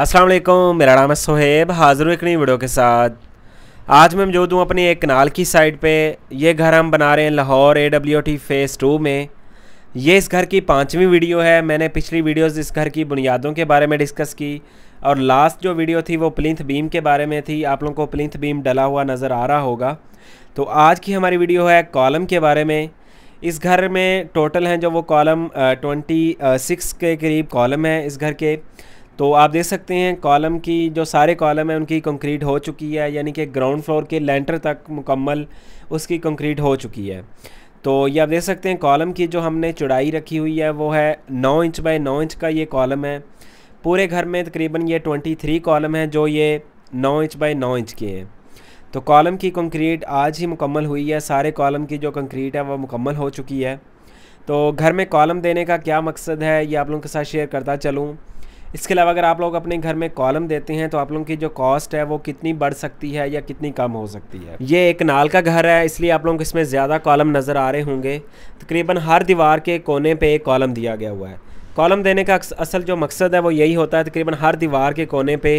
अस्सलाम वालेकुम मेरा नाम है सोहेब हाज़िर हूँ एक नई वीडियो के साथ आज मैं मौजूद हूँ अपनी एक कनाल की साइड पे ये घर हम बना रहे हैं Lahore A W T phase two में ये इस घर की पाँचवीं वीडियो है मैंने पिछली वीडियोस इस घर की बुनियादों के बारे में डिस्कस की और लास्ट जो वीडियो थी वो प्लिंथ बीम के बारे में थी आप लोगों को प्लिंथ बीम डला हुआ नज़र आ रहा होगा तो आज की हमारी वीडियो है कॉलम के बारे में इस घर में टोटल हैं जो वो कॉलम ट्वेंटी सिक्स के करीब कॉलम है इस घर के तो आप देख सकते हैं कॉलम की जो सारे कॉलम हैं उनकी कंक्रीट हो चुकी है यानी कि ग्राउंड फ्लोर के लेंटर तक मुकम्मल उसकी कंक्रीट हो चुकी है तो ये आप देख सकते हैं कॉलम की जो हमने चुड़ाई रखी हुई है वो है नौ इंच बाय नौ इंच का ये कॉलम है पूरे घर में तकरीबन ये ट्वेंटी थ्री कॉलम है जो ये नौ इंच बाय नौ इंच के हैं तो कॉलम की कंक्रीट आज ही मुकम्मल हुई है सारे कॉलम की जो कंक्रीट है वो मुकम्मल हो चुकी है तो घर में कॉलम देने का क्या मकसद है ये आप लोगों के साथ शेयर करता चलूँ इसके अलावा अगर आप लोग अपने घर में कॉलम देते हैं तो आप लोगों की जो कॉस्ट है वो कितनी बढ़ सकती है या कितनी कम हो सकती है ये एक नाल का घर है इसलिए आप लोगों को इसमें ज़्यादा कॉलम नज़र आ रहे होंगे तकरीबन हर दीवार के कोने पर एक कॉलम दिया गया हुआ है कॉलम देने का असल जो मकसद है वो यही होता है तकरीबन हर दीवार के कोने पे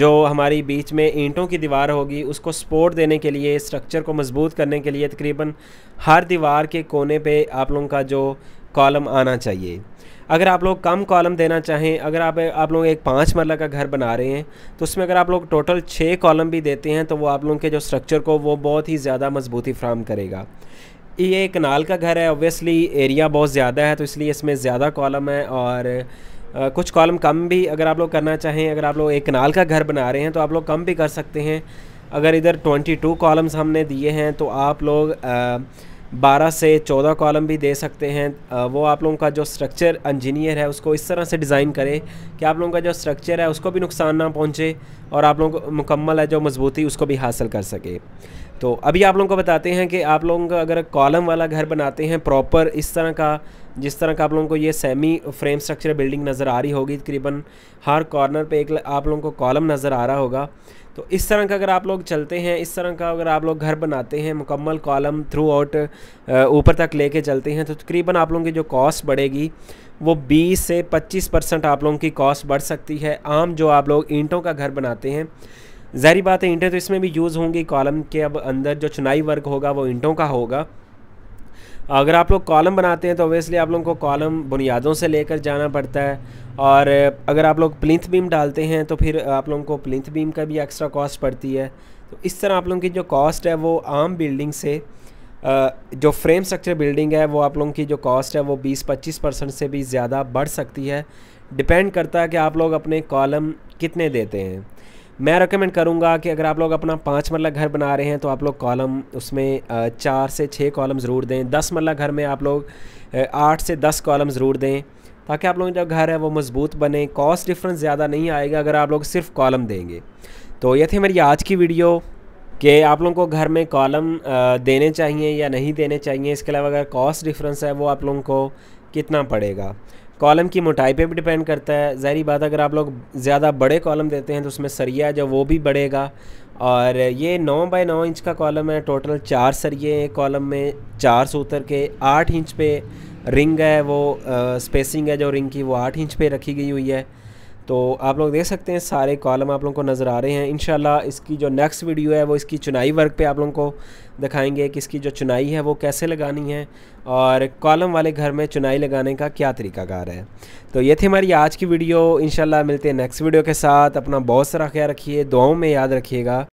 जो हमारी बीच में ईंटों की दीवार होगी उसको सपोर्ट देने के लिए स्ट्रक्चर को मजबूत करने के लिए तकरीबन हर दीवार के कोने पे आप लोगों का जो कॉलम आना चाहिए अगर आप लोग कम कॉलम देना चाहें अगर आप आप लोग एक पाँच मरला का घर बना रहे हैं तो उसमें अगर आप लोग टोटल छः कॉलम भी देते हैं तो वो आप लोगों के जो स्ट्रक्चर को वो बहुत ही ज़्यादा मजबूती फ्राहम करेगा ये नाल का घर है ओबियसली एरिया बहुत ज़्यादा है तो इसलिए इसमें ज़्यादा कॉलम है और Uh, कुछ कॉलम कम भी अगर आप लोग करना चाहें अगर आप लोग एक नाल का घर बना रहे हैं तो आप लोग कम भी कर सकते हैं अगर इधर 22 कॉलम्स हमने दिए हैं तो आप लोग uh, 12 से 14 कॉलम भी दे सकते हैं वो आप लोगों का जो स्ट्रक्चर इंजीनियर है उसको इस तरह से डिज़ाइन करे कि आप लोगों का जो स्ट्रक्चर है उसको भी नुकसान ना पहुँचे और आप लोगों को मुकम्मल है जो मजबूती उसको भी हासिल कर सके तो अभी आप लोगों को बताते हैं कि आप लोग अगर कॉलम वाला घर बनाते हैं प्रॉपर इस तरह का जिस तरह का आप लोगों को ये सेमी फ्रेम स्ट्रक्चर बिल्डिंग नज़र आ रही होगी तकरीबन हर कॉर्नर पे एक आप लोगों को कॉलम नज़र आ रहा होगा तो इस तरह का अगर आप लोग चलते हैं इस तरह का अगर आप लोग घर बनाते हैं मुकम्मल कॉलम थ्रू आउट ऊपर तक लेके चलते हैं तो तकरीबन आप लोगों की जो कॉस्ट बढ़ेगी वो 20 से 25 परसेंट आप लोगों की कॉस्ट बढ़ सकती है आम जो आप लोग ईंटों का घर बनाते हैं ज़ाहरी बात है ईंटें तो इसमें भी यूज़ होंगी कॉलम के अब अंदर जो चुनाई वर्क होगा वो ईंटों का होगा अगर आप लोग कॉलम बनाते हैं तो ओबियसली आप लोगों को कॉलम बुनियादों से लेकर जाना पड़ता है और अगर आप लोग प्लिंथ बीम डालते हैं तो फिर आप लोगों को प्लिंथ बीम का भी एक्स्ट्रा कॉस्ट पड़ती है तो इस तरह आप लोगों की जो कॉस्ट है वो आम बिल्डिंग से जो फ्रेम स्ट्रक्चर बिल्डिंग है वो आप लोगों की जो कॉस्ट है वो 20-25 परसेंट से भी ज़्यादा बढ़ सकती है डिपेंड करता है कि आप लोग अपने कॉलम कितने देते हैं मैं रिकमेंड करूँगा कि अगर आप लोग अपना पाँच मरला घर बना रहे हैं तो आप लोग कॉलम उसमें चार से छः कॉलम ज़रूर दें दस मरला घर में आप लोग आठ से दस कॉलम ज़रूर दें ताकि आप लोगों का जो घर है वो मज़बूत बने कॉस्ट डिफरेंस ज़्यादा नहीं आएगा अगर आप लोग सिर्फ कॉलम देंगे तो ये थी मेरी आज की वीडियो कि आप लोगों को घर में कॉलम देने चाहिए या नहीं देने चाहिए इसके अलावा अगर कॉस्ट डिफरेंस है वो आप लोगों को कितना पड़ेगा कॉलम की मोटाई पे भी डिपेंड करता है ज़ाहरी बात अगर आप लोग ज़्यादा बड़े कॉलम देते हैं तो उसमें सरिया जो वो भी बढ़ेगा और ये नौ बाई नौ इंच का कॉलम है टोटल चार सरिये कॉलम में चार सूतर के आठ इंच पे रिंग है वो आ, स्पेसिंग है जो रिंग की वो आठ इंच पे रखी गई हुई है तो आप लोग देख सकते हैं सारे कॉलम आप लोगों को नज़र आ रहे हैं इन इसकी जो नेक्स्ट वीडियो है वो इसकी चुनाई वर्क पे आप लोगों को दिखाएंगे कि इसकी जो चुनाई है वो कैसे लगानी है और कॉलम वाले घर में चुनाई लगाने का क्या तरीकाकार है तो ये थी हमारी आज की वीडियो इन मिलते हैं नेक्स्ट वीडियो के साथ अपना बहुत सारा ख्याल रखिए दुआओं में याद रखिएगा